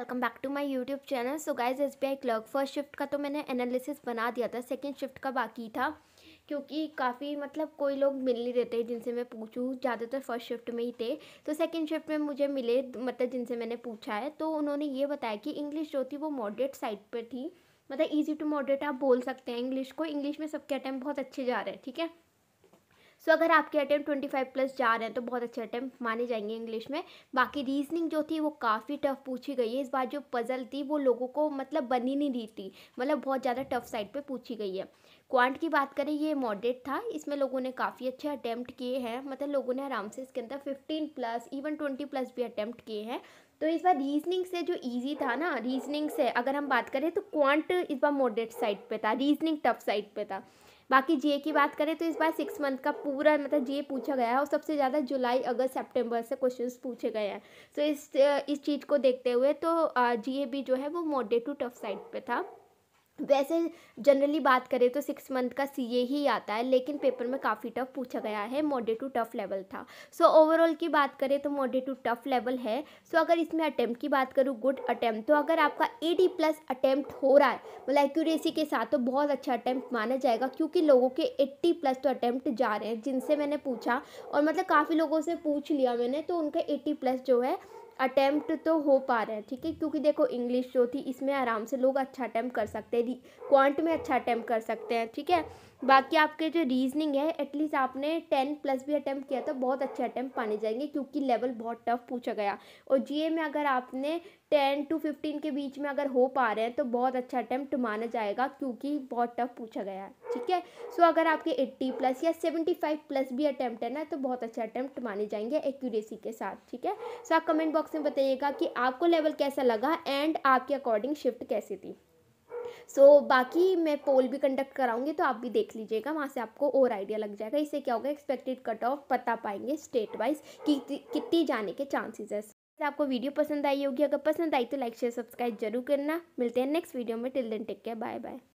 welcome back to my YouTube channel so guys S B I clerk first shift का तो मैंने analysis बना दिया था सेकंड शिफ्ट का बाकी था क्योंकि काफ़ी मतलब कोई लोग मिल नहीं रहते जिनसे मैं पूछूँ ज़्यादातर फर्स्ट शिफ्ट में ही थे तो सेकंड शिफ्ट में मुझे मिले मतलब जिनसे मैंने पूछा है तो उन्होंने ये बताया कि इंग्लिश जो थी वो मॉडरेट साइड पर थी मतलब ईजी टू मॉडरेट आप बोल सकते हैं इंग्लिश को इंग्लिश में सबके अटैम्प बहुत अच्छे जा रहे हैं ठीक है सो so, अगर आपके अटैम्प्ट ट्वेंटी फाइव प्लस जा रहे हैं तो बहुत अच्छे अटैम्प्ट माने जाएंगे इंग्लिश में बाकी रीजनिंग जो थी वो काफ़ी टफ पूछी गई है इस बार जो पज़ल थी वो लोगों को मतलब बनी नहीं रही थी मतलब बहुत ज़्यादा टफ साइड पर पूछी गई है क्वांट की बात करें ये मॉडरेट था इसमें लोगों ने काफ़ी अच्छे अटैम्प्ट किए हैं मतलब लोगों ने आराम से इसके अंदर fifteen plus even twenty plus भी अटैम्प्ट किए हैं तो इस बार रीजनिंग से जो इजी था ना रीजनिंग से अगर हम बात करें तो क्वांट इस बार मॉडरेट साइड पे था रीजनिंग टफ साइड पे था बाकी जीए की बात करें तो इस बार सिक्स मंथ का पूरा मतलब जीए पूछा गया है और सबसे ज़्यादा जुलाई अगस्त सेप्टेम्बर से क्वेश्चन पूछे गए हैं तो इस इस चीज़ को देखते हुए तो जी भी जो है वो मोडे टू टफ साइड पर था वैसे जनरली बात करें तो सिक्स मंथ का सी ही आता है लेकिन पेपर में काफ़ी टफ पूछा गया है मॉडे टू टफ लेवल था सो so, ओवरऑल की बात करें तो मॉडे टू टफ लेवल है सो so, अगर इसमें अटैम्प्ट की बात करूँ गुड अटैम्प्ट तो अगर आपका एटी प्लस अटैम्प्ट हो रहा है मतलब एक्यूरेसी के साथ तो बहुत अच्छा अटैम्प्ट माना जाएगा क्योंकि लोगों के एट्टी प्लस तो अटैम्प्ट जा रहे हैं जिनसे मैंने पूछा और मतलब काफ़ी लोगों से पूछ लिया मैंने तो उनका एट्टी प्लस जो है अटैम्प्ट तो हो पा रहे हैं ठीक है क्योंकि देखो इंग्लिश जो थी इसमें आराम से लोग अच्छा अटैम्प्ट कर सकते हैं क्वांट में अच्छा अटैम्प्ट कर सकते हैं ठीक है बाकी आपके जो रीजनिंग है एटलीस्ट आपने टेन प्लस भी अटैम्प्ट किया तो बहुत अच्छे अटैम्प्ट पाने जाएंगे क्योंकि लेवल बहुत टफ पूछा गया और जी में अगर आपने टेन टू फिफ्टीन के बीच में अगर हो पा रहे हैं तो बहुत अच्छा अटैम्प्ट माना जाएगा क्योंकि बहुत टफ पूछा गया है ठीक है सो अगर आपके एट्टी प्लस या सेवेंटी फाइव प्लस भी अटैम्प्ट है ना तो बहुत अच्छा अटैम्प्ट माने जाएंगे एक्यूरेसी के साथ ठीक है सो आप कमेंट बॉक्स बॉक्स में बताइएगा कि आपको लेवल कैसा लगा एंड आपके अकॉर्डिंग शिफ्ट कैसी थी सो so, बाकी मैं पोल भी कंडक्ट कराऊंगी तो आप भी देख लीजिएगा वहाँ से आपको और आइडिया लग जाएगा इससे क्या होगा एक्सपेक्टेड कट ऑफ पता पाएंगे स्टेट वाइज कि कितनी जाने के चांसेज है आपको वीडियो पसंद आई होगी अगर पसंद आई तो लाइक शेयर सब्सक्राइब जरूर करना मिलते हैं नेक्स्ट वीडियो में till then take care bye bye